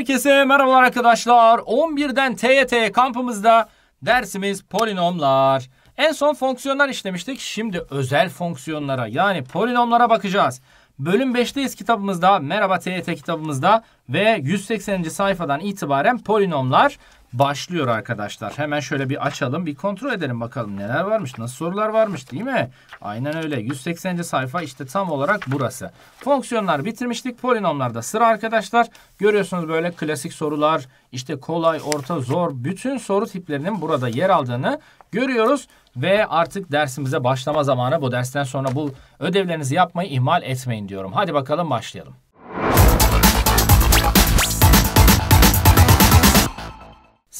Herkese merhabalar arkadaşlar. 11'den TYT kampımızda dersimiz polinomlar. En son fonksiyonlar işlemiştik. Şimdi özel fonksiyonlara yani polinomlara bakacağız. Bölüm 5'teyiz kitabımızda. Merhaba TYT kitabımızda ve 180. sayfadan itibaren polinomlar başlıyor arkadaşlar. Hemen şöyle bir açalım bir kontrol edelim bakalım neler varmış nasıl sorular varmış değil mi? Aynen öyle 180. sayfa işte tam olarak burası. Fonksiyonlar bitirmiştik polinomlarda sıra arkadaşlar. Görüyorsunuz böyle klasik sorular işte kolay orta zor bütün soru tiplerinin burada yer aldığını görüyoruz. Ve artık dersimize başlama zamanı bu dersten sonra bu ödevlerinizi yapmayı ihmal etmeyin diyorum. Hadi bakalım başlayalım.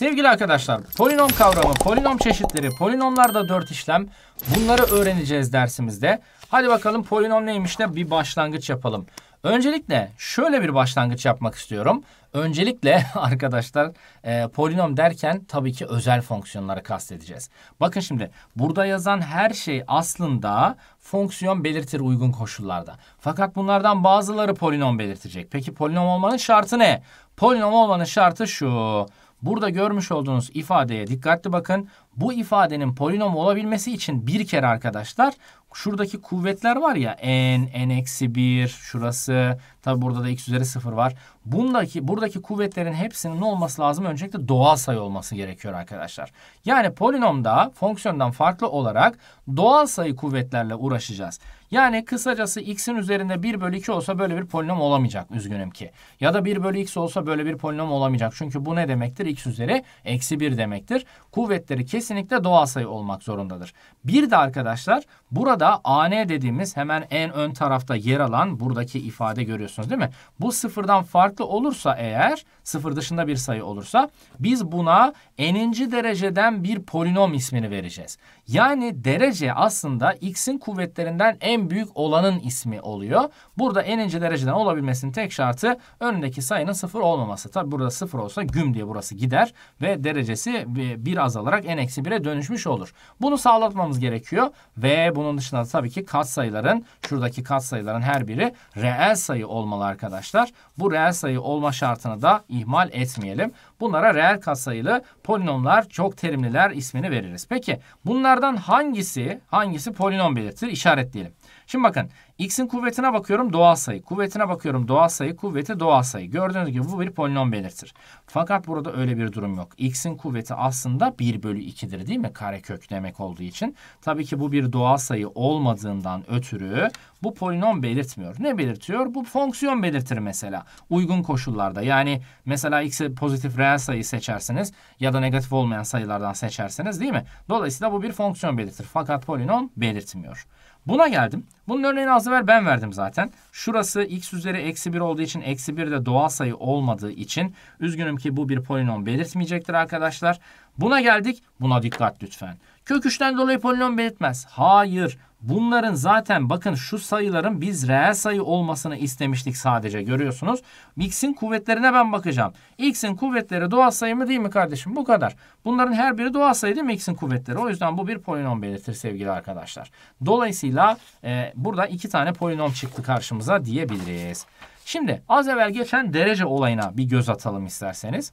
Sevgili arkadaşlar, polinom kavramı, polinom çeşitleri, polinomlarda dört işlem bunları öğreneceğiz dersimizde. Hadi bakalım polinom neymiş de bir başlangıç yapalım. Öncelikle şöyle bir başlangıç yapmak istiyorum. Öncelikle arkadaşlar e, polinom derken tabii ki özel fonksiyonları kastedeceğiz. Bakın şimdi burada yazan her şey aslında fonksiyon belirtir uygun koşullarda. Fakat bunlardan bazıları polinom belirtecek. Peki polinom olmanın şartı ne? Polinom olmanın şartı şu. Burada görmüş olduğunuz ifadeye dikkatli bakın. Bu ifadenin polinom olabilmesi için bir kere arkadaşlar şuradaki kuvvetler var ya n, n eksi 1 şurası tabi burada da x üzeri 0 var. Bundaki buradaki kuvvetlerin hepsinin ne olması lazım? Öncelikle doğal sayı olması gerekiyor arkadaşlar. Yani polinomda fonksiyondan farklı olarak doğal sayı kuvvetlerle uğraşacağız. Yani kısacası x'in üzerinde 1 bölü 2 olsa böyle bir polinom olamayacak üzgünüm ki. Ya da 1 bölü x olsa böyle bir polinom olamayacak. Çünkü bu ne demektir? x üzeri eksi 1 demektir. Kuvvetleri kesin kesinlikle doğal sayı olmak zorundadır. Bir de arkadaşlar burada AN dediğimiz hemen en ön tarafta yer alan buradaki ifade görüyorsunuz değil mi? Bu sıfırdan farklı olursa eğer sıfır dışında bir sayı olursa biz buna n'inci dereceden bir polinom ismini vereceğiz. Yani derece aslında x'in kuvvetlerinden en büyük olanın ismi oluyor. Burada en ince dereceden olabilmesinin tek şartı önündeki sayının sıfır olmaması. Tabi burada sıfır olsa güm diye burası gider ve derecesi bir azalarak en eksi bire dönüşmüş olur. Bunu sağlatmamız gerekiyor ve bunun dışında tabii ki katsayıların şuradaki katsayıların her biri reel sayı olmalı arkadaşlar. Bu reel sayı olma şartını da ihmal etmeyelim. Bunlara reel katsayılı polinomlar, çok terimliler ismini veririz. Peki bunlardan hangisi hangisi polinom belirtir? İşaretleyelim. Şimdi bakın x'in kuvvetine bakıyorum doğal sayı. Kuvvetine bakıyorum doğal sayı. Kuvveti doğal sayı. Gördüğünüz gibi bu bir polinom belirtir. Fakat burada öyle bir durum yok. x'in kuvveti aslında 1 bölü 2'dir değil mi? Karekök demek olduğu için. Tabii ki bu bir doğal sayı olmadığından ötürü bu polinom belirtmiyor. Ne belirtiyor? Bu fonksiyon belirtir mesela. Uygun koşullarda. Yani mesela x'i pozitif reel sayı seçersiniz ya da negatif olmayan sayılardan seçersiniz değil mi? Dolayısıyla bu bir fonksiyon belirtir. Fakat polinom belirtmiyor. Buna geldim. Bunun örneğini az evvel ben verdim zaten. Şurası x üzeri eksi 1 olduğu için eksi 1 de doğal sayı olmadığı için üzgünüm ki bu bir polinom belirtmeyecektir arkadaşlar. Buna geldik. Buna dikkat lütfen. Kök 3'ten dolayı polinom belirtmez. Hayır. Bunların zaten bakın şu sayıların biz reel sayı olmasını istemiştik sadece görüyorsunuz. X'in kuvvetlerine ben bakacağım. X'in kuvvetleri doğal sayı mı değil mi kardeşim? Bu kadar. Bunların her biri doğal sayı değil mi X'in kuvvetleri? O yüzden bu bir polinom belirtir sevgili arkadaşlar. Dolayısıyla e, burada iki tane polinom çıktı karşımıza diyebiliriz. Şimdi az evvel geçen derece olayına bir göz atalım isterseniz.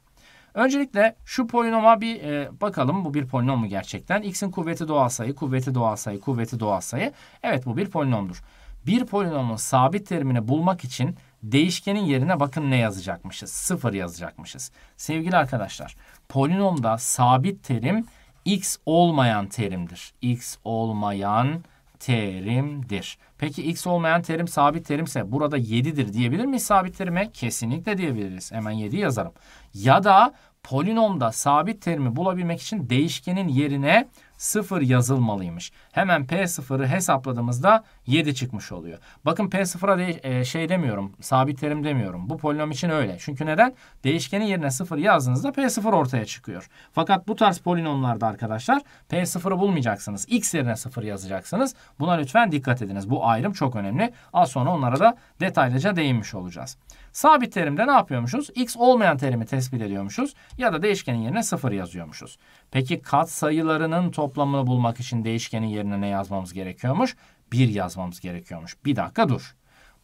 Öncelikle şu polinoma bir e, bakalım. Bu bir polinom mu gerçekten? X'in kuvveti doğal sayı, kuvveti doğal sayı, kuvveti doğal sayı. Evet bu bir polinomdur. Bir polinomun sabit terimini bulmak için değişkenin yerine bakın ne yazacakmışız. Sıfır yazacakmışız. Sevgili arkadaşlar polinomda sabit terim x olmayan terimdir. x olmayan terimdir. Peki x olmayan terim sabit terimse burada 7'dir diyebilir miyiz sabit terime? Kesinlikle diyebiliriz. Hemen 7 yazarım. Ya da polinomda sabit terimi bulabilmek için değişkenin yerine 0 yazılmalıymış. Hemen P0'ı hesapladığımızda 7 çıkmış oluyor. Bakın P0'a de, e, şey demiyorum, sabit terim demiyorum. Bu polinom için öyle. Çünkü neden? Değişkenin yerine 0 yazdığınızda P0 ortaya çıkıyor. Fakat bu tarz polinomlarda arkadaşlar P0'ı bulmayacaksınız. X yerine 0 yazacaksınız. Buna lütfen dikkat ediniz. Bu ayrım çok önemli. Az sonra onlara da detaylıca değinmiş olacağız. Sabit terimde ne yapıyormuşuz? X olmayan terimi tespit ediyormuşuz ya da değişkenin yerine 0 yazıyormuşuz. Peki kat sayılarının toplamını bulmak için değişkenin yerine ne yazmamız gerekiyormuş? 1 yazmamız gerekiyormuş. Bir dakika dur.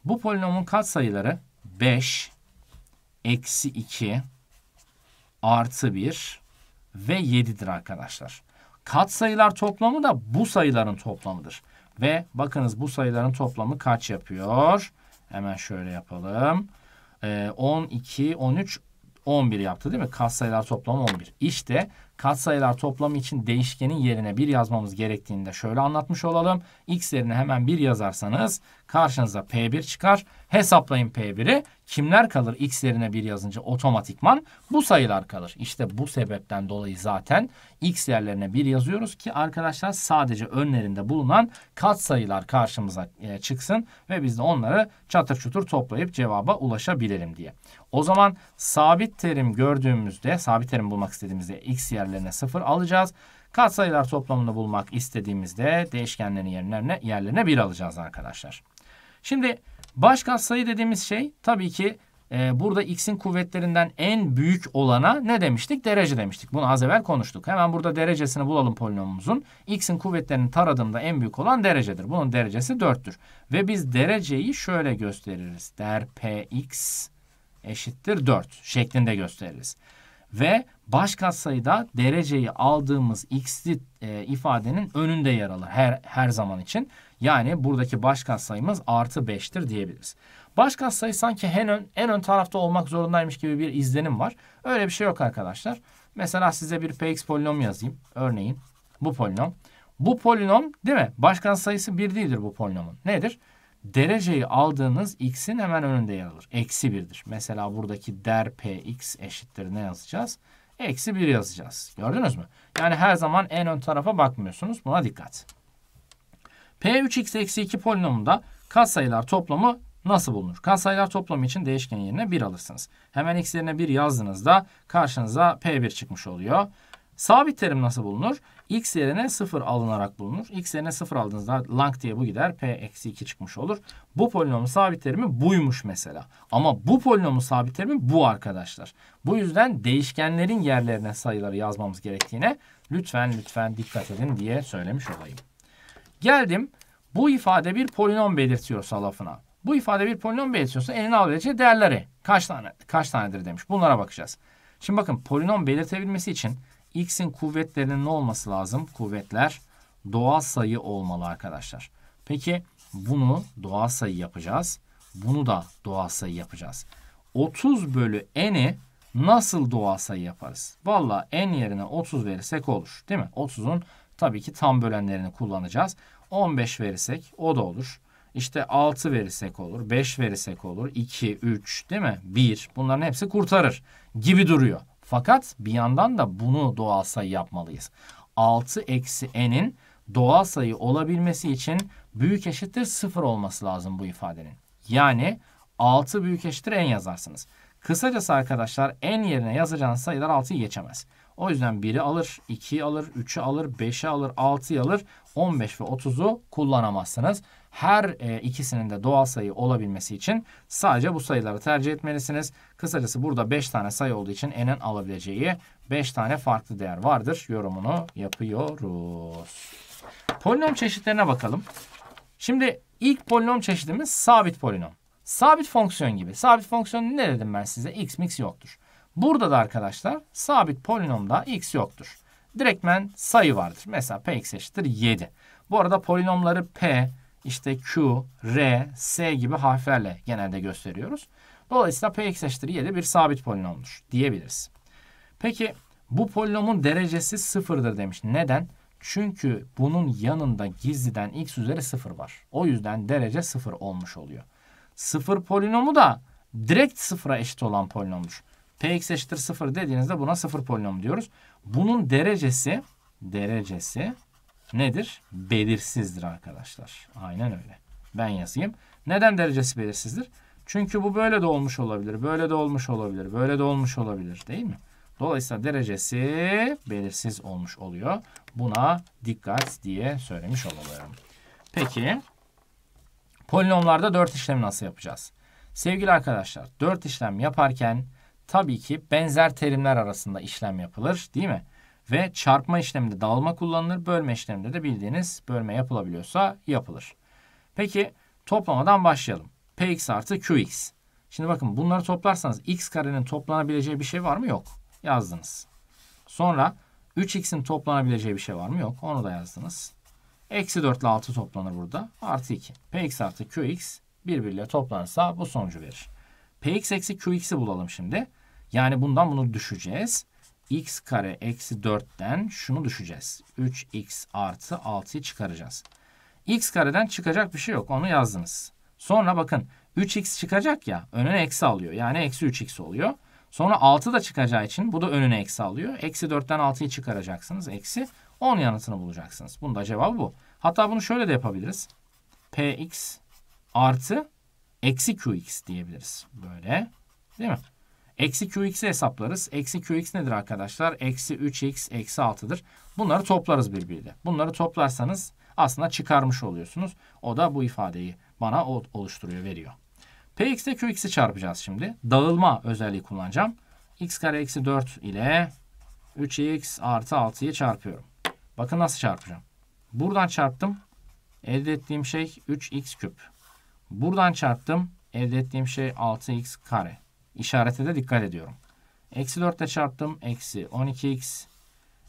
Bu polinomun kat sayıları 5, eksi 2, artı 1 ve 7'dir arkadaşlar. Kat sayılar toplamı da bu sayıların toplamıdır. Ve bakınız bu sayıların toplamı kaç yapıyor? Hemen şöyle yapalım e, 12, 13, 11 yaptı değil mi? Kas sayılar toplamı 11. İşte katsayılar toplamı için değişkenin yerine bir yazmamız gerektiğini de şöyle anlatmış olalım. X yerine hemen bir yazarsanız karşınıza P1 çıkar. Hesaplayın P1'i. Kimler kalır X yerine bir yazınca otomatikman bu sayılar kalır. İşte bu sebepten dolayı zaten X yerlerine bir yazıyoruz ki arkadaşlar sadece önlerinde bulunan katsayılar karşımıza e, çıksın ve biz de onları çatır çutur toplayıp cevaba ulaşabilirim diye. O zaman sabit terim gördüğümüzde sabit terim bulmak istediğimizde X yerine değerlerine 0 alacağız. Katsayılar toplamını bulmak istediğimizde değişkenlerin yerlerine yerlerine 1 alacağız arkadaşlar. Şimdi baş katsayı dediğimiz şey tabii ki e, burada x'in kuvvetlerinden en büyük olana ne demiştik? Derece demiştik. Bunu az evvel konuştuk. Hemen burada derecesini bulalım polinomumuzun. x'in kuvvetlerini taradığımda en büyük olan derecedir. Bunun derecesi 4'tür. Ve biz dereceyi şöyle gösteririz. Der px eşittir 4 şeklinde gösteririz ve baş katsayıda dereceyi aldığımız x'li e, ifadenin önünde yer alır her, her zaman için. Yani buradaki baş katsayımız artı 5'tir diyebiliriz. Baş katsayı sanki en ön, en ön tarafta olmak zorundaymış gibi bir izlenim var. Öyle bir şey yok arkadaşlar. Mesela size bir px polinom yazayım. Örneğin bu polinom. Bu polinom değil mi? Baş katsayısı 1 değildir bu polinomun. Nedir? dereceyi aldığınız x'in hemen önünde yer alır. Eksi 1'dir. Mesela buradaki der px eşittir ne yazacağız? Eksi 1 yazacağız. Gördünüz mü? Yani her zaman en ön tarafa bakmıyorsunuz. Buna dikkat. P3x eksi 2 polinomunda katsayılar toplamı nasıl bulunur? Katsayılar toplamı için değişken yerine 1 alırsınız. Hemen x yerine 1 yazdığınızda karşınıza P1 çıkmış oluyor. Sabit terim nasıl bulunur? X yerine 0 alınarak bulunur. X yerine 0 aldığınızda lang diye bu gider. P eksi 2 çıkmış olur. Bu polinomun sabit terimi buymuş mesela. Ama bu polinomun sabit terimi bu arkadaşlar. Bu yüzden değişkenlerin yerlerine sayıları yazmamız gerektiğine lütfen lütfen dikkat edin diye söylemiş olayım. Geldim. Bu ifade bir polinom belirtiyor salafına. Bu ifade bir polinom belirtiyorsa eline alabileceği değerleri kaç tane kaç tanedir demiş. Bunlara bakacağız. Şimdi bakın polinom belirtebilmesi için x'in kuvvetlerinin ne olması lazım? Kuvvetler doğal sayı olmalı arkadaşlar. Peki bunu doğal sayı yapacağız. Bunu da doğal sayı yapacağız. 30 bölü n'i nasıl doğal sayı yaparız? Valla n yerine 30 verirsek olur değil mi? 30'un tabii ki tam bölenlerini kullanacağız. 15 verirsek o da olur. İşte 6 verirsek olur, 5 verirsek olur, 2, 3 değil mi? 1 bunların hepsi kurtarır gibi duruyor. Fakat bir yandan da bunu doğal sayı yapmalıyız. 6 eksi n'in doğal sayı olabilmesi için büyük eşittir 0 olması lazım bu ifadenin. Yani 6 büyük eşittir n yazarsınız. Kısacası arkadaşlar n yerine yazacağınız sayılar 6'yı geçemez. O yüzden 1'i alır, 2'yi alır, 3'ü alır, 5'i alır, 6'yı alır. 15 ve 30'u kullanamazsınız. Her e, ikisinin de doğal sayı olabilmesi için sadece bu sayıları tercih etmelisiniz. Kısacası burada 5 tane sayı olduğu için n'in alabileceği 5 tane farklı değer vardır. Yorumunu yapıyoruz. Polinom çeşitlerine bakalım. Şimdi ilk polinom çeşidimiz sabit polinom. Sabit fonksiyon gibi. Sabit fonksiyon ne dedim ben size? X mix yoktur. Burada da arkadaşlar sabit polinomda x yoktur. Direktmen sayı vardır. Mesela px eşittir 7. Bu arada polinomları p, işte q, r, s gibi harflerle genelde gösteriyoruz. Dolayısıyla px eşittir 7 bir sabit polinomdur diyebiliriz. Peki bu polinomun derecesi sıfırdır demiş. Neden? Çünkü bunun yanında gizliden x üzeri sıfır var. O yüzden derece sıfır olmuş oluyor. Sıfır polinomu da direkt sıfıra eşit olan polinomdur. Px eşittir 0 dediğinizde buna 0 polinom diyoruz. Bunun derecesi derecesi nedir? Belirsizdir arkadaşlar. Aynen öyle. Ben yazayım. Neden derecesi belirsizdir? Çünkü bu böyle de olmuş olabilir, böyle de olmuş olabilir, böyle de olmuş olabilir değil mi? Dolayısıyla derecesi belirsiz olmuş oluyor. Buna dikkat diye söylemiş olalım. Peki polinomlarda 4 işlemi nasıl yapacağız? Sevgili arkadaşlar 4 işlem yaparken tabii ki benzer terimler arasında işlem yapılır değil mi? Ve çarpma işleminde dağılma kullanılır. Bölme işleminde de bildiğiniz bölme yapılabiliyorsa yapılır. Peki toplamadan başlayalım. Px artı Qx. Şimdi bakın bunları toplarsanız x karenin toplanabileceği bir şey var mı? Yok. Yazdınız. Sonra 3x'in toplanabileceği bir şey var mı? Yok. Onu da yazdınız. Eksi 4 ile 6 toplanır burada. Artı 2. Px artı Qx birbiriyle toplanırsa bu sonucu verir. Px eksi Qx'i bulalım şimdi. Yani bundan bunu düşeceğiz. x kare eksi 4'ten şunu düşeceğiz. 3x artı 6'yı çıkaracağız. x kareden çıkacak bir şey yok. Onu yazdınız. Sonra bakın 3x çıkacak ya önüne eksi alıyor. Yani eksi 3x oluyor. Sonra 6 da çıkacağı için bu da önüne eksi alıyor. Eksi 4'ten 6'yı çıkaracaksınız. Eksi 10 yanıtını bulacaksınız. Bunda da cevabı bu. Hatta bunu şöyle de yapabiliriz. Px artı Eksi qx diyebiliriz böyle. Değil mi? Eksi qx'i hesaplarız. Eksi qx nedir arkadaşlar? Eksi 3x eksi 6'dır. Bunları toplarız birbiriyle. Bunları toplarsanız aslında çıkarmış oluyorsunuz. O da bu ifadeyi bana oluşturuyor, veriyor. Px ile Qx'i çarpacağız şimdi. Dağılma özelliği kullanacağım. x kare eksi 4 ile 3x artı 6'yı çarpıyorum. Bakın nasıl çarpacağım. Buradan çarptım. Elde ettiğim şey 3x küp. Buradan çarptım. Elde ettiğim şey 6x kare. İşarete de dikkat ediyorum. Eksi 4 ile çarptım. Eksi 12x.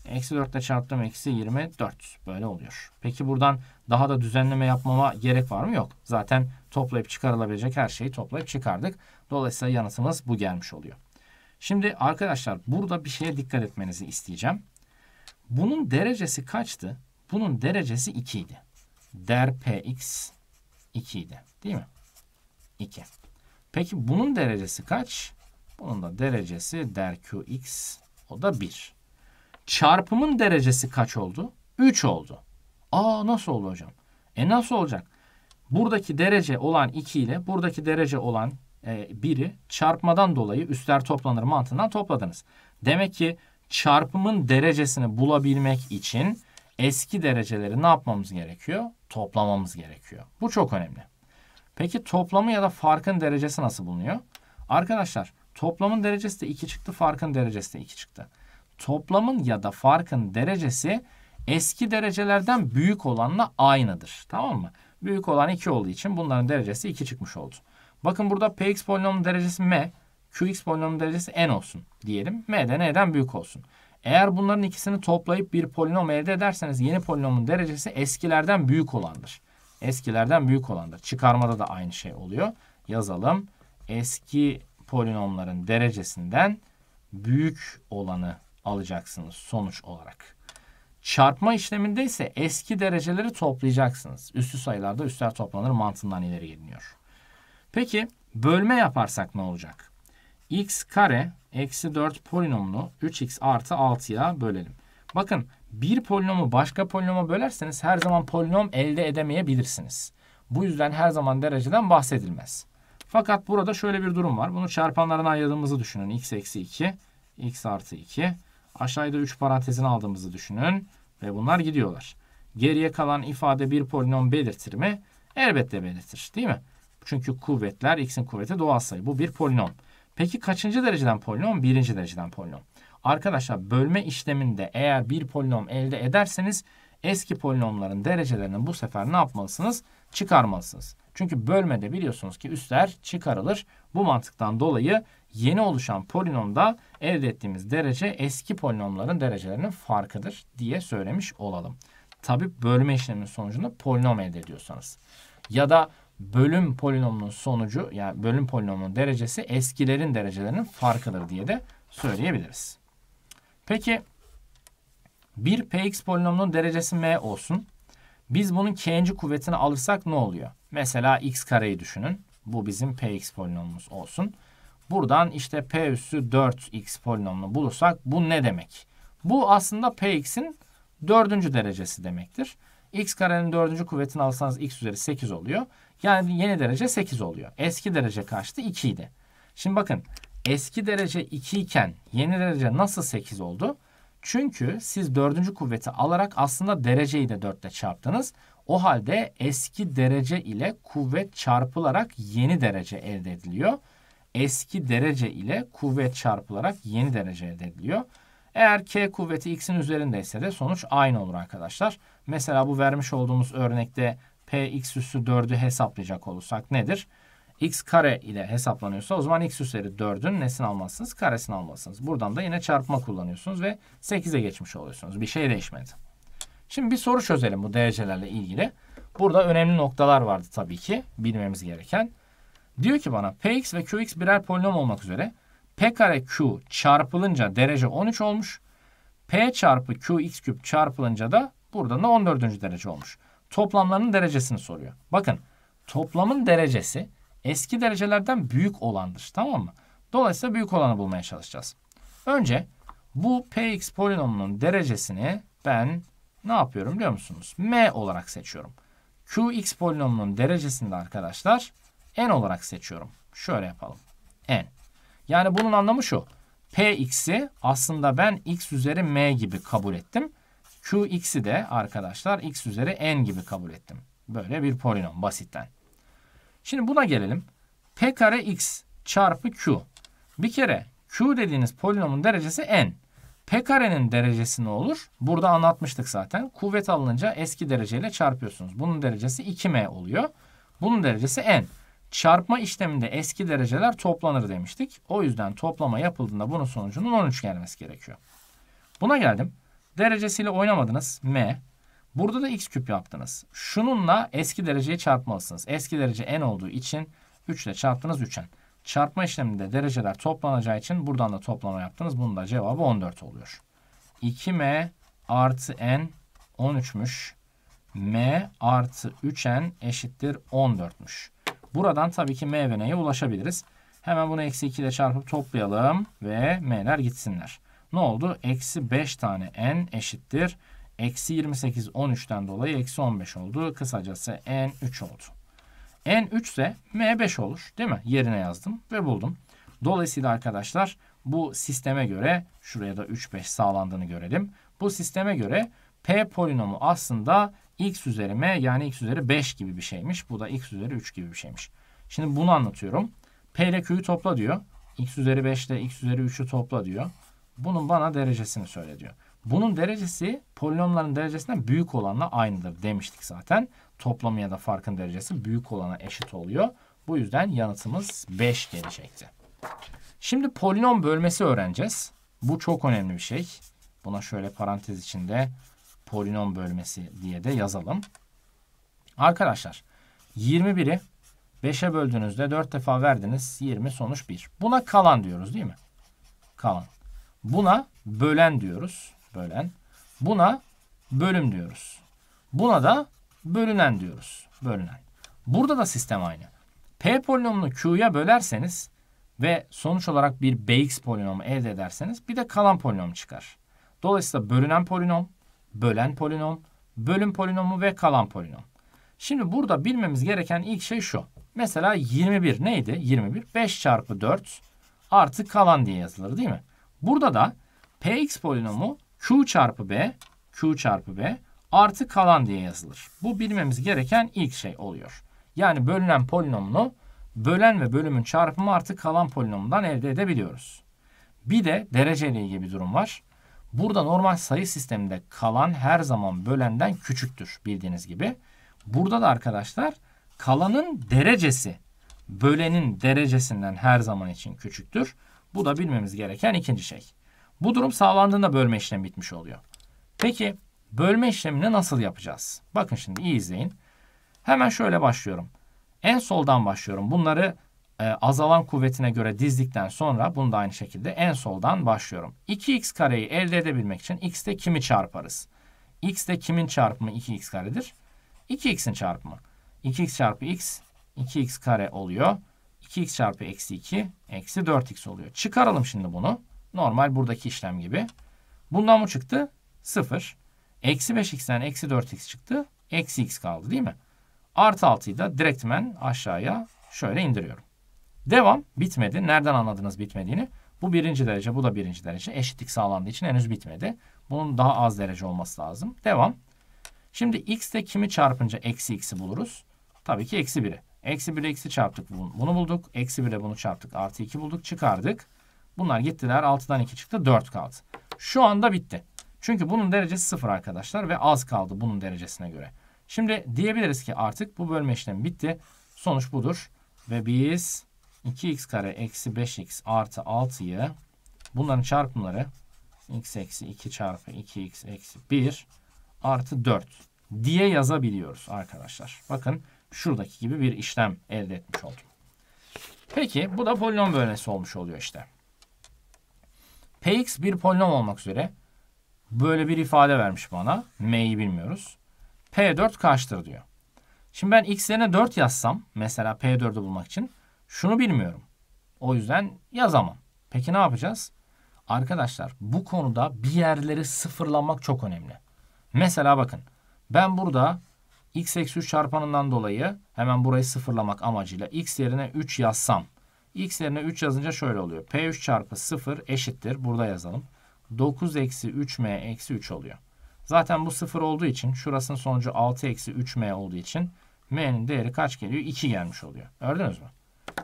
Eksi 4 ile çarptım. Eksi 24. Böyle oluyor. Peki buradan daha da düzenleme yapmama gerek var mı? Yok. Zaten toplayıp çıkarılabilecek her şeyi toplayıp çıkardık. Dolayısıyla yanıtımız bu gelmiş oluyor. Şimdi arkadaşlar burada bir şeye dikkat etmenizi isteyeceğim. Bunun derecesi kaçtı? Bunun derecesi 2 idi. Der px 2 idi. Değil mi? 2. Peki bunun derecesi kaç? Bunun da derecesi der Qx o da 1. Çarpımın derecesi kaç oldu? 3 oldu. Aa nasıl oldu hocam? E nasıl olacak? Buradaki derece olan 2 ile buradaki derece olan e, çarpmadan dolayı üstler toplanır mantığından topladınız. Demek ki çarpımın derecesini bulabilmek için eski dereceleri ne yapmamız gerekiyor? toplamamız gerekiyor. Bu çok önemli. Peki toplamı ya da farkın derecesi nasıl bulunuyor? Arkadaşlar toplamın derecesi de 2 çıktı, farkın derecesi de 2 çıktı. Toplamın ya da farkın derecesi eski derecelerden büyük olanla aynıdır. Tamam mı? Büyük olan 2 olduğu için bunların derecesi 2 çıkmış oldu. Bakın burada px polinomun derecesi m, qx polinomun derecesi n olsun diyelim. m de n'den büyük olsun. Eğer bunların ikisini toplayıp bir polinom elde ederseniz yeni polinomun derecesi eskilerden büyük olandır. Eskilerden büyük olandır. Çıkarmada da aynı şey oluyor. Yazalım. Eski polinomların derecesinden büyük olanı alacaksınız sonuç olarak. Çarpma işleminde ise eski dereceleri toplayacaksınız. Üstü sayılarda üstler toplanır mantığından ileri geliniyor. Peki bölme yaparsak ne olacak? x kare eksi 4 polinomunu 3x artı 6'ya bölelim. Bakın bir polinomu başka polinoma bölerseniz her zaman polinom elde edemeyebilirsiniz. Bu yüzden her zaman dereceden bahsedilmez. Fakat burada şöyle bir durum var. Bunu çarpanlarına ayırdığımızı düşünün. x eksi 2, x artı 2. Aşağıda 3 parantezini aldığımızı düşünün. Ve bunlar gidiyorlar. Geriye kalan ifade bir polinom belirtir mi? Elbette belirtir değil mi? Çünkü kuvvetler x'in kuvveti doğal sayı. Bu bir polinom. Peki kaçıncı dereceden polinom? Birinci dereceden polinom. Arkadaşlar bölme işleminde eğer bir polinom elde ederseniz eski polinomların derecelerini bu sefer ne yapmalısınız? Çıkarmalısınız. Çünkü bölmede biliyorsunuz ki üstler çıkarılır. Bu mantıktan dolayı yeni oluşan polinomda elde ettiğimiz derece eski polinomların derecelerinin farkıdır diye söylemiş olalım. Tabi bölme işleminin sonucunda polinom elde ediyorsanız. Ya da bölüm polinomunun sonucu yani bölüm polinomunun derecesi eskilerin derecelerinin farkıdır diye de söyleyebiliriz. Peki bir px polinomunun derecesi m olsun. Biz bunun k'inci kuvvetini alırsak ne oluyor? Mesela x kareyi düşünün. Bu bizim px polinomumuz olsun. Buradan işte p üssü 4x polinomunu bulursak bu ne demek? Bu aslında px'in dördüncü derecesi demektir. x karenin dördüncü kuvvetini alsanız x üzeri 8 oluyor. Yani yeni derece 8 oluyor. Eski derece kaçtı? 2 idi. Şimdi bakın eski derece 2 iken yeni derece nasıl 8 oldu? Çünkü siz dördüncü kuvveti alarak aslında dereceyi de 4 ile çarptınız. O halde eski derece ile kuvvet çarpılarak yeni derece elde ediliyor. Eski derece ile kuvvet çarpılarak yeni derece elde ediliyor. Eğer k kuvveti x'in üzerindeyse de sonuç aynı olur arkadaşlar. Mesela bu vermiş olduğumuz örnekte px üssü 4'ü hesaplayacak olursak nedir? x kare ile hesaplanıyorsa o zaman x üzeri 4'ün nesini almazsınız? Karesini almazsınız. Buradan da yine çarpma kullanıyorsunuz ve 8'e geçmiş oluyorsunuz. Bir şey değişmedi. Şimdi bir soru çözelim bu derecelerle ilgili. Burada önemli noktalar vardı tabii ki bilmemiz gereken. Diyor ki bana px ve qx birer polinom olmak üzere p kare q çarpılınca derece 13 olmuş. p çarpı qx küp çarpılınca da buradan da 14. derece olmuş toplamlarının derecesini soruyor. Bakın toplamın derecesi eski derecelerden büyük olandır. Tamam mı? Dolayısıyla büyük olanı bulmaya çalışacağız. Önce bu px polinomunun derecesini ben ne yapıyorum biliyor musunuz? m olarak seçiyorum. qx polinomunun derecesini de arkadaşlar n olarak seçiyorum. Şöyle yapalım. n. Yani bunun anlamı şu. px'i aslında ben x üzeri m gibi kabul ettim. Qx'i de arkadaşlar x üzeri n gibi kabul ettim. Böyle bir polinom basitten. Şimdi buna gelelim. P kare x çarpı Q. Bir kere Q dediğiniz polinomun derecesi n. P karenin derecesi ne olur? Burada anlatmıştık zaten. Kuvvet alınca eski dereceyle çarpıyorsunuz. Bunun derecesi 2m oluyor. Bunun derecesi n. Çarpma işleminde eski dereceler toplanır demiştik. O yüzden toplama yapıldığında bunun sonucunun 13 gelmesi gerekiyor. Buna geldim. Derecesiyle oynamadınız. M. Burada da x küp yaptınız. Şununla eski dereceyi çarpmalısınız. Eski derece n olduğu için 3 ile çarptınız 3n. Çarpma işleminde dereceler toplanacağı için buradan da toplama yaptınız. Bunun da cevabı 14 oluyor. 2m artı n 13'müş. m artı 3n eşittir 14'müş. Buradan tabii ki m ve n'ye ulaşabiliriz. Hemen bunu eksi 2 ile çarpıp toplayalım ve m'ler gitsinler ne oldu? Eksi 5 tane n eşittir. Eksi 28 13'ten dolayı eksi 15 oldu. Kısacası n 3 oldu. n 3 ise m 5 olur değil mi? Yerine yazdım ve buldum. Dolayısıyla arkadaşlar bu sisteme göre şuraya da 3 5 sağlandığını görelim. Bu sisteme göre p polinomu aslında x üzeri m yani x üzeri 5 gibi bir şeymiş. Bu da x üzeri 3 gibi bir şeymiş. Şimdi bunu anlatıyorum. P ile Q'yu topla diyor. X üzeri 5 ile X üzeri 3'ü topla diyor. Bunun bana derecesini söyle diyor. Bunun derecesi polinomların derecesinden büyük olanla aynıdır demiştik zaten. Toplamı ya da farkın derecesi büyük olana eşit oluyor. Bu yüzden yanıtımız 5 gelecekti. Şimdi polinom bölmesi öğreneceğiz. Bu çok önemli bir şey. Buna şöyle parantez içinde polinom bölmesi diye de yazalım. Arkadaşlar 21'i 5'e böldüğünüzde 4 defa verdiniz. 20 sonuç 1. Buna kalan diyoruz değil mi? Kalan. Buna bölen diyoruz. Bölen. Buna bölüm diyoruz. Buna da bölünen diyoruz. Bölünen. Burada da sistem aynı. P polinomunu Q'ya bölerseniz ve sonuç olarak bir Bx polinomu elde ederseniz bir de kalan polinom çıkar. Dolayısıyla bölünen polinom, bölen polinom, bölüm polinomu ve kalan polinom. Şimdi burada bilmemiz gereken ilk şey şu. Mesela 21 neydi? 21 5 çarpı 4 artı kalan diye yazılır değil mi? Burada da Px polinomu Q çarpı B, Q çarpı B artı kalan diye yazılır. Bu bilmemiz gereken ilk şey oluyor. Yani bölünen polinomunu bölen ve bölümün çarpımı artı kalan polinomundan elde edebiliyoruz. Bir de dereceyle ilgili bir durum var. Burada normal sayı sisteminde kalan her zaman bölenden küçüktür bildiğiniz gibi. Burada da arkadaşlar kalanın derecesi bölenin derecesinden her zaman için küçüktür. Bu da bilmemiz gereken ikinci şey. Bu durum sağlandığında bölme işlemi bitmiş oluyor. Peki bölme işlemini nasıl yapacağız? Bakın şimdi iyi izleyin. Hemen şöyle başlıyorum. En soldan başlıyorum. Bunları e, azalan kuvvetine göre dizdikten sonra bunu da aynı şekilde en soldan başlıyorum. 2x kareyi elde edebilmek için x'te kimi çarparız? x'te kimin çarpımı 2x karedir? 2x'in çarpımı. 2x çarpı x 2x kare oluyor. 2x çarpı eksi 2 eksi 4x oluyor. Çıkaralım şimdi bunu. Normal buradaki işlem gibi. Bundan mı çıktı? 0. Eksi 5x'ten eksi 4x çıktı. Eksi x kaldı değil mi? Artı 6'yı da direktmen aşağıya şöyle indiriyorum. Devam. Bitmedi. Nereden anladınız bitmediğini? Bu birinci derece, bu da birinci derece. Eşitlik sağlandığı için henüz bitmedi. Bunun daha az derece olması lazım. Devam. Şimdi x de kimi çarpınca eksi x'i buluruz? Tabii ki eksi 1'i. Eksi 1 eksi çarptık bunu bulduk. Eksi 1'e bunu çarptık. Artı 2 bulduk. Çıkardık. Bunlar gittiler. 6'dan 2 çıktı. 4 kaldı. Şu anda bitti. Çünkü bunun derecesi 0 arkadaşlar ve az kaldı bunun derecesine göre. Şimdi diyebiliriz ki artık bu bölme işlemi bitti. Sonuç budur. Ve biz 2x kare eksi 5x artı 6'yı bunların çarpımları x eksi 2 çarpı 2x eksi 1 artı 4 diye yazabiliyoruz arkadaşlar. Bakın şuradaki gibi bir işlem elde etmiş oldum. Peki bu da polinom bölmesi olmuş oluyor işte. Px bir polinom olmak üzere böyle bir ifade vermiş bana. M'yi bilmiyoruz. P4 kaçtır diyor. Şimdi ben x 4 yazsam mesela P4'ü bulmak için şunu bilmiyorum. O yüzden yazamam. Peki ne yapacağız? Arkadaşlar bu konuda bir yerleri sıfırlamak çok önemli. Mesela bakın ben burada x eksi 3 çarpanından dolayı hemen burayı sıfırlamak amacıyla x yerine 3 yazsam. x yerine 3 yazınca şöyle oluyor. P3 çarpı 0 eşittir. Burada yazalım. 9 eksi 3m eksi 3 oluyor. Zaten bu 0 olduğu için şurasının sonucu 6 eksi 3m olduğu için m'nin değeri kaç geliyor? 2 gelmiş oluyor. Gördünüz mü?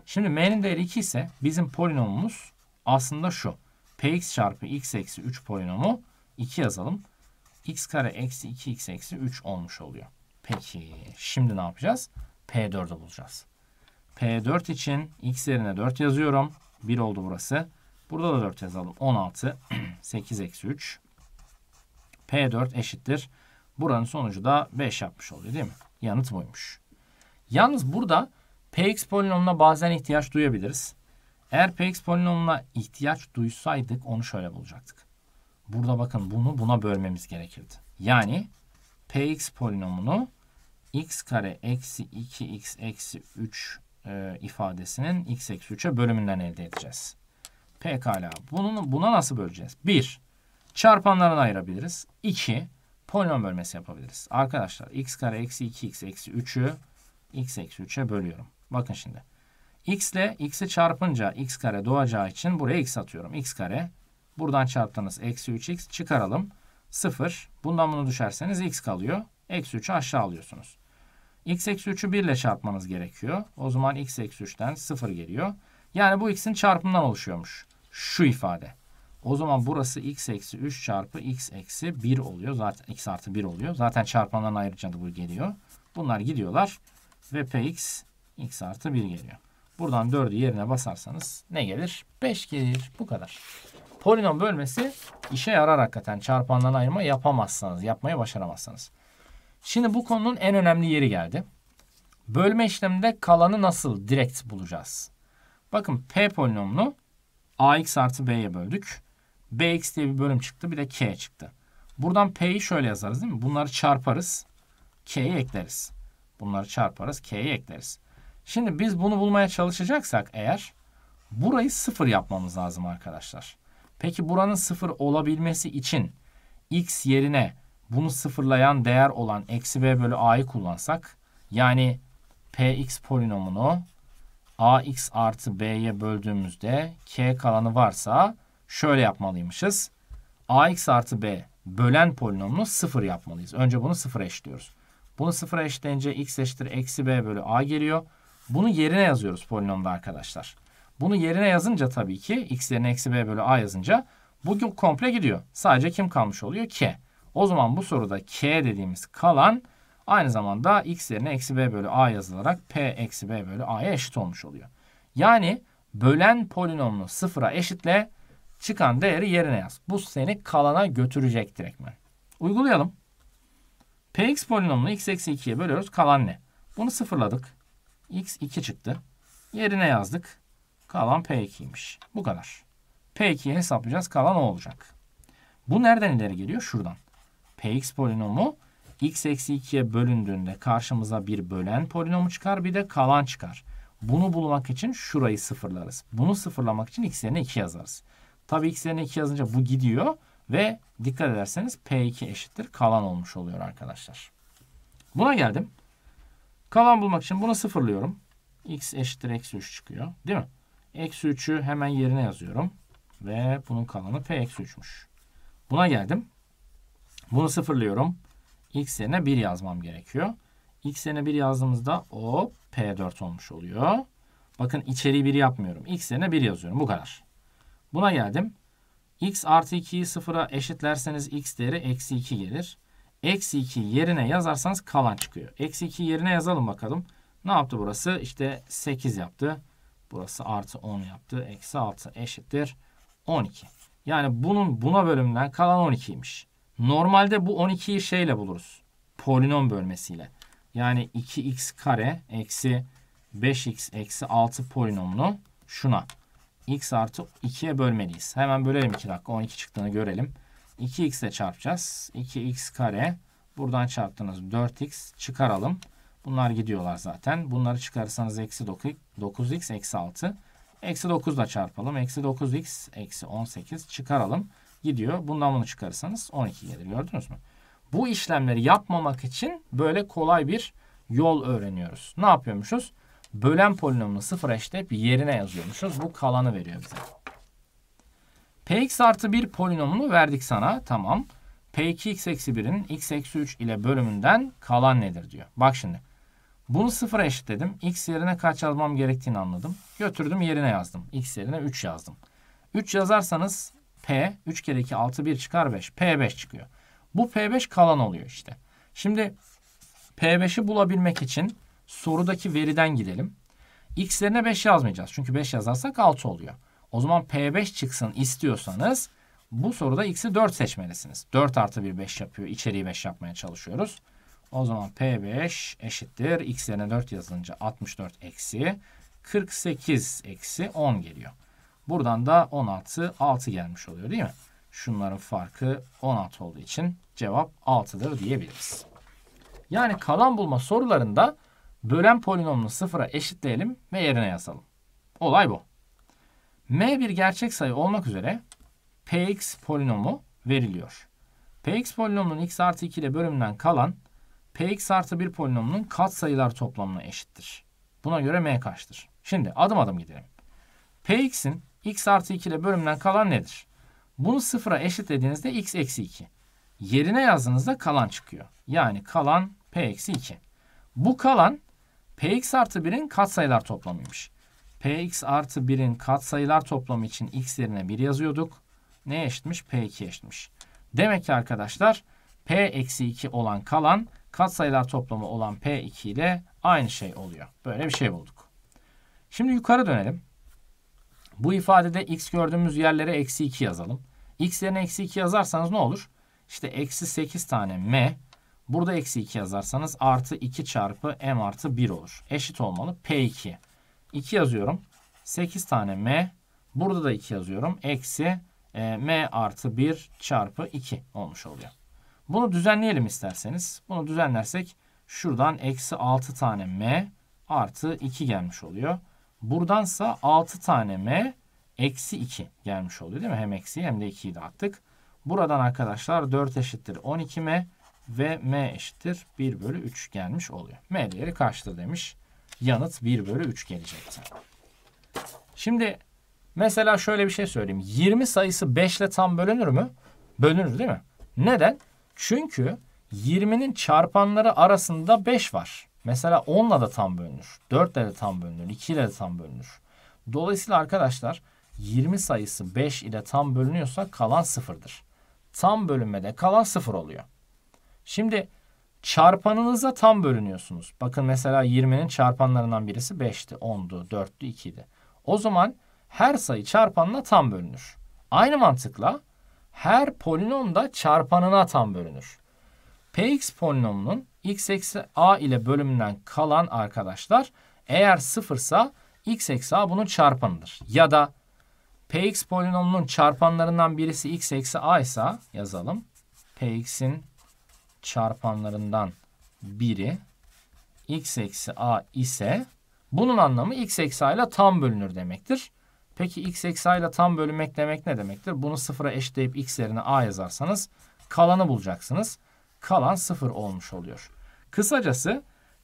Şimdi m'nin değeri 2 ise bizim polinomumuz aslında şu. px çarpı x eksi 3 polinomu 2 yazalım. x kare eksi 2x eksi 3 olmuş oluyor. Peki şimdi ne yapacağız? P4'ü bulacağız. P4 için x yerine 4 yazıyorum. 1 oldu burası. Burada da 4 yazalım. 16, 8 eksi 3. P4 eşittir. Buranın sonucu da 5 yapmış oluyor değil mi? Yanıt buymuş. Yalnız burada Px polinomuna bazen ihtiyaç duyabiliriz. Eğer Px polinomuna ihtiyaç duysaydık onu şöyle bulacaktık. Burada bakın bunu buna bölmemiz gerekirdi. Yani Px polinomunu x kare eksi 2x eksi 3 e, ifadesinin x eksi 3'e bölümünden elde edeceğiz. Pekala. Bunun, buna nasıl böleceğiz? 1. çarpanlarını ayırabiliriz. 2. Polinom bölmesi yapabiliriz. Arkadaşlar x kare eksi 2x eksi 3'ü x eksi 3'e bölüyorum. Bakın şimdi. x ile x'i çarpınca x kare doğacağı için buraya x atıyorum. x kare. Buradan çarptığınız eksi 3x çıkaralım. 0. Bundan bunu düşerseniz x kalıyor. Eksi 3'ü aşağı alıyorsunuz. X eksi 3'ü 1 ile çarpmanız gerekiyor. O zaman X eksi 3'ten 0 geliyor. Yani bu X'in çarpımından oluşuyormuş. Şu ifade. O zaman burası X eksi 3 çarpı X eksi 1 oluyor. Zaten X artı 1 oluyor. Zaten çarpmandan ayrıca da bu geliyor. Bunlar gidiyorlar. Ve PX X artı 1 geliyor. Buradan 4'ü yerine basarsanız ne gelir? 5 gelir. Bu kadar. Polinom bölmesi işe yarar hakikaten. Çarpandan ayırma yapamazsanız, yapmayı başaramazsanız. Şimdi bu konunun en önemli yeri geldi. Bölme işleminde kalanı nasıl direkt bulacağız? Bakın p polinomunu ax artı b'ye böldük. bx diye bir bölüm çıktı bir de k çıktı. Buradan p'yi şöyle yazarız değil mi? Bunları çarparız. k'yi ekleriz. Bunları çarparız. k'yi ekleriz. Şimdi biz bunu bulmaya çalışacaksak eğer burayı sıfır yapmamız lazım arkadaşlar. Peki buranın sıfır olabilmesi için x yerine bunu sıfırlayan değer olan eksi b bölü a'yı kullansak yani px polinomunu ax artı b'ye böldüğümüzde k kalanı varsa şöyle yapmalıymışız. ax artı b bölen polinomunu sıfır yapmalıyız. Önce bunu sıfır eşliyoruz. Bunu sıfıra eşleyince x eşittir eksi b bölü a geliyor. Bunu yerine yazıyoruz polinomda arkadaşlar. Bunu yerine yazınca tabii ki x yerine eksi b bölü a yazınca bugün komple gidiyor. Sadece kim kalmış oluyor? k. O zaman bu soruda k dediğimiz kalan aynı zamanda x yerine eksi b bölü a yazılarak p eksi b bölü a'ya eşit olmuş oluyor. Yani bölen polinomunu sıfıra eşitle çıkan değeri yerine yaz. Bu seni kalana götürecek direktmen. Uygulayalım. px polinomunu x eksi 2'ye bölüyoruz. Kalan ne? Bunu sıfırladık. x 2 çıktı. Yerine yazdık. Kalan p2'ymiş. Bu kadar. p2'yi hesaplayacağız. Kalan o olacak. Bu nereden ileri geliyor? Şuradan. Px polinomu x eksi 2'ye bölündüğünde karşımıza bir bölen polinomu çıkar bir de kalan çıkar. Bunu bulmak için şurayı sıfırlarız. Bunu sıfırlamak için x yerine 2 yazarız. Tabii x yerine 2 yazınca bu gidiyor ve dikkat ederseniz P2 eşittir kalan olmuş oluyor arkadaşlar. Buna geldim. Kalan bulmak için bunu sıfırlıyorum. x eşittir eksi 3 çıkıyor değil mi? Eksi 3'ü hemen yerine yazıyorum. Ve bunun kalanı P eksi 3'müş. Buna geldim. Bunu sıfırlıyorum. x'e yerine 1 yazmam gerekiyor. X'e yerine 1 yazdığımızda o P4 olmuş oluyor. Bakın içeriği 1 yapmıyorum. x'e yerine 1 yazıyorum. Bu kadar. Buna geldim. X artı 2'yi sıfıra eşitlerseniz X değeri eksi 2 gelir. Eksi 2 yerine yazarsanız kalan çıkıyor. Eksi 2 yerine yazalım bakalım. Ne yaptı burası? İşte 8 yaptı. Burası artı 10 yaptı. Eksi 6 eşittir 12. Yani bunun buna bölümden kalan 12'ymiş. Normalde bu 12'yi şeyle buluruz. Polinom bölmesiyle. Yani 2x kare eksi 5x eksi 6 polinomunu şuna x artı 2'ye bölmeliyiz. Hemen bölelim 2 dakika. 12 çıktığını görelim. 2x ile çarpacağız. 2x kare buradan çarptığınız 4x çıkaralım. Bunlar gidiyorlar zaten. Bunları çıkarırsanız eksi 9x eksi 6. Eksi 9 ile çarpalım. Eksi 9x eksi 18 çıkaralım gidiyor. Bundan bunu çıkarırsanız 12 gelir. Gördünüz mü? Bu işlemleri yapmamak için böyle kolay bir yol öğreniyoruz. Ne yapıyormuşuz? Bölen polinomunu sıfır eşitleyip yerine yazıyormuşuz. Bu kalanı veriyor bize. Px artı 1 polinomunu verdik sana. Tamam. P2 eksi 1'in x eksi 3 ile bölümünden kalan nedir diyor. Bak şimdi. Bunu sıfıra eşitledim. X yerine kaç yazmam gerektiğini anladım. Götürdüm yerine yazdım. X yerine 3 yazdım. 3 yazarsanız P 3 kere 2 6 1 çıkar 5. P5 çıkıyor. Bu P5 kalan oluyor işte. Şimdi P5'i bulabilmek için sorudaki veriden gidelim. X yerine 5 yazmayacağız. Çünkü 5 yazarsak 6 oluyor. O zaman P5 çıksın istiyorsanız bu soruda X'i 4 seçmelisiniz. 4 artı 1 5 yapıyor. İçeriği 5 yapmaya çalışıyoruz. O zaman P5 eşittir. X yerine 4 yazılınca 64 eksi 48 eksi 10 geliyor. Buradan da 10 artı 6 gelmiş oluyor değil mi? Şunların farkı 16 olduğu için cevap 6'dır diyebiliriz. Yani kalan bulma sorularında bölen polinomunu sıfıra eşitleyelim ve yerine yazalım. Olay bu. M bir gerçek sayı olmak üzere Px polinomu veriliyor. Px polinomunun x artı 2 ile bölümünden kalan Px artı 1 polinomunun katsayılar toplamına eşittir. Buna göre M kaçtır? Şimdi adım adım gidelim. Px'in x artı 2 ile bölümden kalan nedir? Bunu sıfıra eşitlediğinizde x eksi 2. Yerine yazdığınızda kalan çıkıyor. Yani kalan p eksi 2. Bu kalan px artı 1'in katsayılar toplamıymış. px artı 1'in katsayılar toplamı için x yerine 1 yazıyorduk. Ne eşitmiş? p2 eşitmiş. Demek ki arkadaşlar p eksi 2 olan kalan katsayılar toplamı olan p2 ile aynı şey oluyor. Böyle bir şey bulduk. Şimdi yukarı dönelim. Bu ifadede x gördüğümüz yerlere eksi 2 yazalım. x yerine eksi 2 yazarsanız ne olur? İşte eksi 8 tane m. Burada eksi 2 yazarsanız artı 2 çarpı m artı 1 olur. Eşit olmalı p2. 2 yazıyorum. 8 tane m. Burada da 2 yazıyorum. Eksi e, m artı 1 çarpı 2 olmuş oluyor. Bunu düzenleyelim isterseniz. Bunu düzenlersek şuradan eksi 6 tane m artı 2 gelmiş oluyor. Buradansa 6 tane m eksi 2 gelmiş oluyor değil mi? Hem eksi hem de 2'yi de attık. Buradan arkadaşlar 4 eşittir 12m ve m eşittir 1 bölü 3 gelmiş oluyor. m değeri kaçtır demiş. Yanıt 1 bölü 3 gelecekti. Şimdi mesela şöyle bir şey söyleyeyim. 20 sayısı 5 ile tam bölünür mü? Bölünür değil mi? Neden? Çünkü 20'nin çarpanları arasında 5 var. Mesela 10'la da tam bölünür. 4'le de tam bölünür. 2 ile de tam bölünür. Dolayısıyla arkadaşlar 20 sayısı 5 ile tam bölünüyorsa kalan sıfırdır. Tam bölünmede kalan sıfır oluyor. Şimdi çarpanınıza tam bölünüyorsunuz. Bakın mesela 20'nin çarpanlarından birisi 5'ti, 10'du, 4'tü, 2'ydi. O zaman her sayı çarpanına tam bölünür. Aynı mantıkla her polinom da çarpanına tam bölünür. Px polinomunun x eksi a ile bölümünden kalan arkadaşlar eğer sıfırsa x eksi a bunun çarpanıdır. Ya da px polinomunun çarpanlarından birisi x eksi a ise yazalım. px'in çarpanlarından biri x eksi a ise bunun anlamı x eksi a ile tam bölünür demektir. Peki x eksi a ile tam bölünmek demek ne demektir? Bunu sıfıra eşitleyip x yerine a yazarsanız kalanı bulacaksınız kalan sıfır olmuş oluyor. Kısacası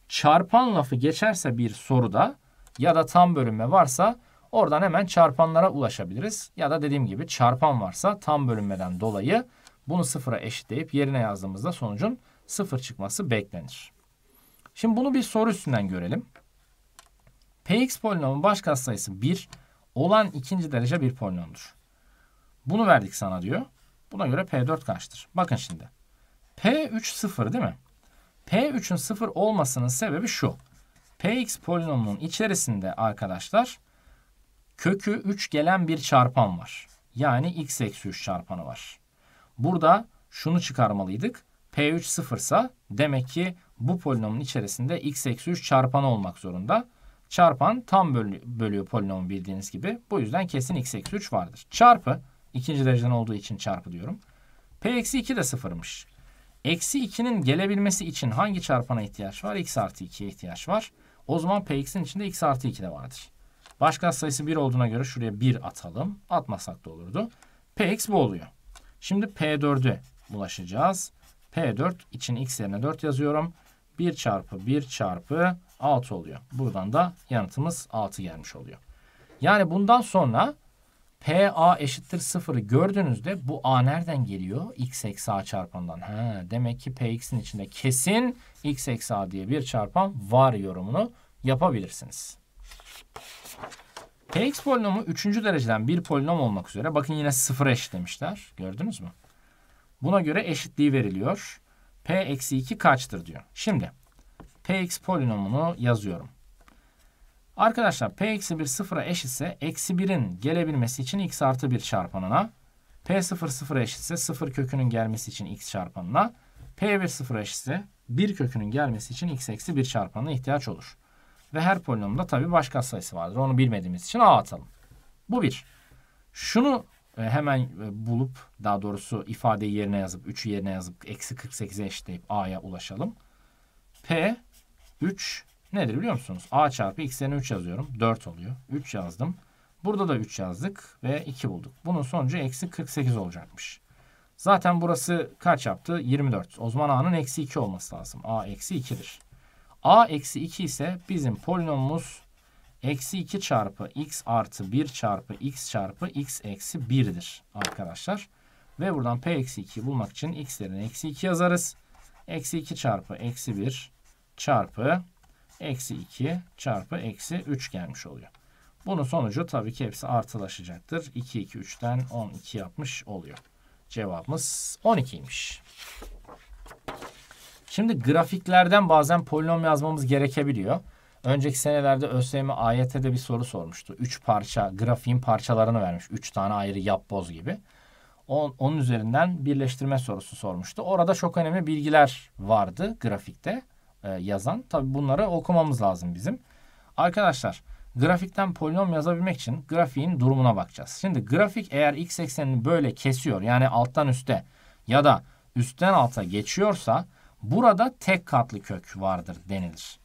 çarpan lafı geçerse bir soruda ya da tam bölünme varsa oradan hemen çarpanlara ulaşabiliriz. Ya da dediğim gibi çarpan varsa tam bölünmeden dolayı bunu sıfıra eşitleyip yerine yazdığımızda sonucun sıfır çıkması beklenir. Şimdi bunu bir soru üstünden görelim. Px polinomun baş katsayısı 1 olan ikinci derece bir polinomdur. Bunu verdik sana diyor. Buna göre P4 kaçtır? Bakın şimdi. P3 0 değil mi? P3'ün 0 olmasının sebebi şu. Px polinomunun içerisinde arkadaşlar kökü 3 gelen bir çarpan var. Yani x eksi 3 çarpanı var. Burada şunu çıkarmalıydık. P3 sıfırsa demek ki bu polinomun içerisinde x eksi 3 çarpanı olmak zorunda. Çarpan tam bölüyor polinomu bildiğiniz gibi. Bu yüzden kesin x eksi 3 vardır. Çarpı ikinci dereceden olduğu için çarpı diyorum. P eksi 2 de sıfırmış. Eksi 2'nin gelebilmesi için hangi çarpana ihtiyaç var? X artı 2'ye ihtiyaç var. O zaman Px'in içinde X artı 2 de vardır. Başka sayısı 1 olduğuna göre şuraya 1 atalım. Atmasak da olurdu. Px bu oluyor. Şimdi P4'ü bulaşacağız. P4 için X yerine 4 yazıyorum. 1 çarpı 1 çarpı 6 oluyor. Buradan da yanıtımız 6 gelmiş oluyor. Yani bundan sonra PA eşittir sıfırı gördüğünüzde bu A nereden geliyor? X eksi A çarpanından. Ha, demek ki PX'in içinde kesin X eksi A diye bir çarpan var yorumunu yapabilirsiniz. Px polinomu üçüncü dereceden bir polinom olmak üzere bakın yine sıfır eşit demişler. Gördünüz mü? Buna göre eşitliği veriliyor. P eksi 2 kaçtır diyor. Şimdi Px polinomunu yazıyorum. Arkadaşlar p eksi 1 sıfıra eşitse eksi 1'in gelebilmesi için x artı 1 çarpanına. p 0 sıfıra eşitse 0 kökünün gelmesi için x çarpanına. p 1 sıfıra eşitse 1 kökünün gelmesi için x eksi 1 çarpanına ihtiyaç olur. Ve her polinomda tabi başka sayısı vardır. Onu bilmediğimiz için a atalım. Bu bir. Şunu e, hemen e, bulup daha doğrusu ifadeyi yerine yazıp 3'ü yerine yazıp eksi 48'e eşitleyip a'ya ulaşalım. p 3 nedir biliyor musunuz? A çarpı x'lerine 3 yazıyorum. 4 oluyor. 3 yazdım. Burada da 3 yazdık ve 2 bulduk. Bunun sonucu eksi 48 olacakmış. Zaten burası kaç yaptı? 24. O zaman a'nın eksi 2 olması lazım. a eksi 2'dir. a eksi 2 ise bizim polinomumuz eksi 2 çarpı x artı 1 çarpı x çarpı x eksi 1'dir arkadaşlar. Ve buradan p eksi 2'yi bulmak için x'lerin eksi 2 yazarız. Eksi 2 çarpı eksi 1 çarpı eksi 2 çarpı eksi 3 gelmiş oluyor. Bunun sonucu tabii ki hepsi artılaşacaktır. 2, 2, 3'ten 12 yapmış oluyor. Cevabımız 12'ymiş. Şimdi grafiklerden bazen polinom yazmamız gerekebiliyor. Önceki senelerde ÖSYM AYT'de bir soru sormuştu. 3 parça, grafiğin parçalarını vermiş. 3 tane ayrı yap boz gibi. onun üzerinden birleştirme sorusu sormuştu. Orada çok önemli bilgiler vardı grafikte. E, yazan. Tabi bunları okumamız lazım bizim. Arkadaşlar grafikten polinom yazabilmek için grafiğin durumuna bakacağız. Şimdi grafik eğer x eksenini böyle kesiyor yani alttan üste ya da üstten alta geçiyorsa burada tek katlı kök vardır denilir.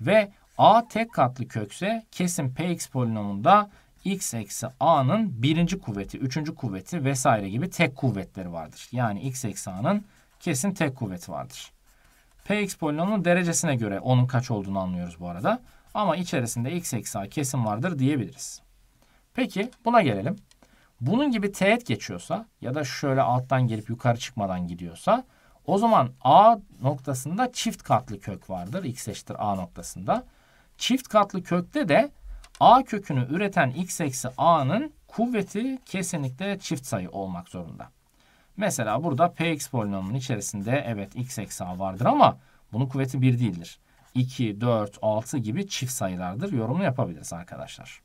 Ve a tek katlı kökse kesin px polinomunda x eksi a'nın birinci kuvveti, üçüncü kuvveti vesaire gibi tek kuvvetleri vardır. Yani x eksi a'nın kesin tek kuvveti vardır. Px polinomunun derecesine göre onun kaç olduğunu anlıyoruz bu arada. Ama içerisinde x eksi a kesin vardır diyebiliriz. Peki buna gelelim. Bunun gibi teğet geçiyorsa ya da şöyle alttan gelip yukarı çıkmadan gidiyorsa o zaman a noktasında çift katlı kök vardır. x eşittir a noktasında. Çift katlı kökte de a kökünü üreten x eksi a'nın kuvveti kesinlikle çift sayı olmak zorunda. Mesela burada px polinomunun içerisinde evet x eksağı vardır ama bunun kuvveti 1 değildir. 2, 4, 6 gibi çift sayılardır. Yorumunu yapabiliriz arkadaşlar.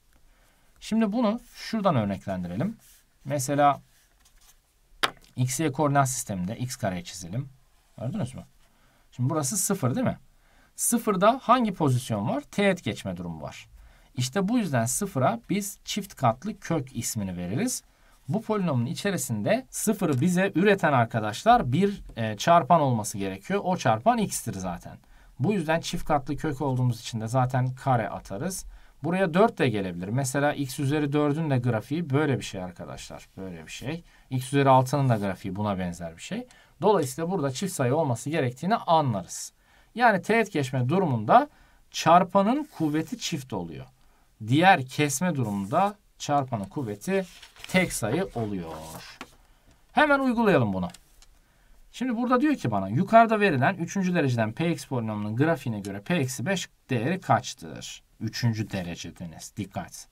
Şimdi bunu şuradan örneklendirelim. Mesela xy koordinat sisteminde x kare çizelim. Gördünüz mü? Şimdi burası 0 değil mi? Sıfırda hangi pozisyon var? Teğet geçme durumu var. İşte bu yüzden sıfıra biz çift katlı kök ismini veririz. Bu polinomun içerisinde sıfırı bize üreten arkadaşlar bir e, çarpan olması gerekiyor. O çarpan x'tir zaten. Bu yüzden çift katlı kök olduğumuz için de zaten kare atarız. Buraya 4 de gelebilir. Mesela x üzeri 4'ün de grafiği böyle bir şey arkadaşlar. Böyle bir şey. x üzeri 6'nın da grafiği buna benzer bir şey. Dolayısıyla burada çift sayı olması gerektiğini anlarız. Yani teğet geçme durumunda çarpanın kuvveti çift oluyor. Diğer kesme durumunda çarpanın kuvveti tek sayı oluyor. Hemen uygulayalım bunu. Şimdi burada diyor ki bana yukarıda verilen 3. dereceden px polinomunun grafiğine göre p-5 değeri kaçtır? 3. derecedeniz. Dikkat.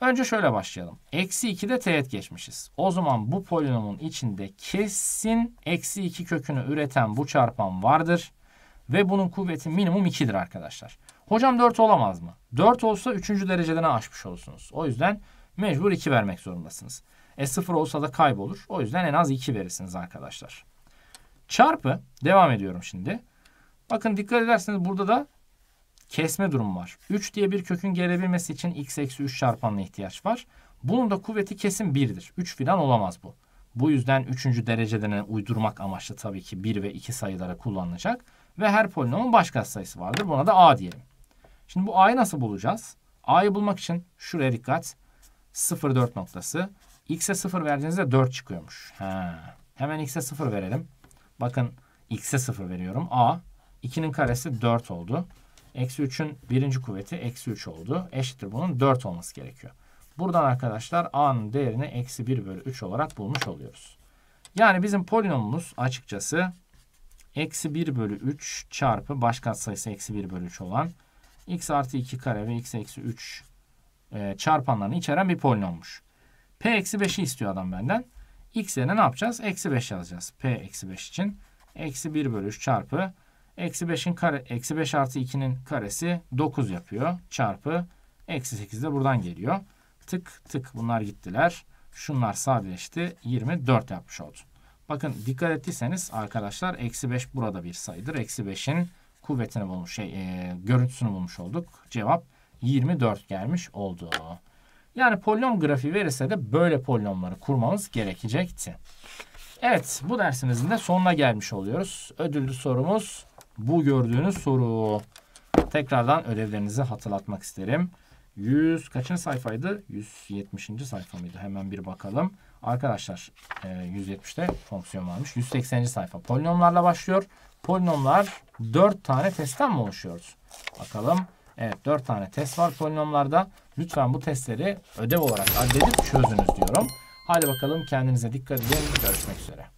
Önce şöyle başlayalım. Eksi 2'de teğet geçmişiz. O zaman bu polinomun içinde kesin eksi 2 kökünü üreten bu çarpan vardır. Ve bunun kuvveti minimum 2'dir arkadaşlar. Hocam 4 olamaz mı? 4 olsa 3. dereceden aşmış olursunuz. O yüzden mecbur 2 vermek zorundasınız. E 0 olsa da kaybolur. O yüzden en az 2 verirsiniz arkadaşlar. Çarpı devam ediyorum şimdi. Bakın dikkat ederseniz burada da kesme durumu var. 3 diye bir kökün gelebilmesi için x eksi 3 çarpanına ihtiyaç var. Bunun da kuvveti kesin 1'dir. 3 filan olamaz bu. Bu yüzden 3. dereceden uydurmak amaçlı tabii ki 1 ve 2 sayılara kullanılacak. Ve her polinomun başka sayısı vardır. Buna da a diyelim. Şimdi bu a'yı nasıl bulacağız? A'yı bulmak için şuraya dikkat. 0, 4 noktası. X'e 0 verdiğinizde 4 çıkıyormuş. Ha. Hemen X'e 0 verelim. Bakın X'e 0 veriyorum. A 2'nin karesi 4 oldu. Eksi 3'ün birinci kuvveti eksi 3 oldu. Eşittir bunun 4 olması gerekiyor. Buradan arkadaşlar A'nın değerini eksi 1 bölü 3 olarak bulmuş oluyoruz. Yani bizim polinomumuz açıkçası eksi 1 bölü 3 çarpı baş katsayısı eksi 1 bölü 3 olan x artı 2 kare ve x eksi 3 e, çarpanlarını içeren bir polinommuş. P eksi 5'i istiyor adam benden. X yerine ne yapacağız? Eksi 5 yazacağız. P eksi 5 için. Eksi 1 bölü 3 çarpı. Eksi 5'in kare, eksi 5 artı 2'nin karesi 9 yapıyor. Çarpı. Eksi 8 de buradan geliyor. Tık tık bunlar gittiler. Şunlar sadeleşti. 24 yapmış oldu. Bakın dikkat ettiyseniz arkadaşlar eksi 5 burada bir sayıdır. Eksi 5'in kuvvetini bulmuş, şey, e, görüntüsünü bulmuş olduk. Cevap 24 gelmiş oldu. Yani polinom grafiği verirse de böyle polinomları kurmamız gerekecekti. Evet bu dersimizin de sonuna gelmiş oluyoruz. Ödüllü sorumuz bu gördüğünüz soru. Tekrardan ödevlerinizi hatırlatmak isterim. 100 kaçıncı sayfaydı? 170. sayfa mıydı? Hemen bir bakalım. Arkadaşlar 170'te e, fonksiyon varmış. 180. sayfa polinomlarla başlıyor polinomlar 4 tane testten mi oluşuyoruz? Bakalım. Evet 4 tane test var polinomlarda. Lütfen bu testleri ödev olarak addedip çözünüz diyorum. Hadi bakalım kendinize dikkat edin. Görüşmek üzere.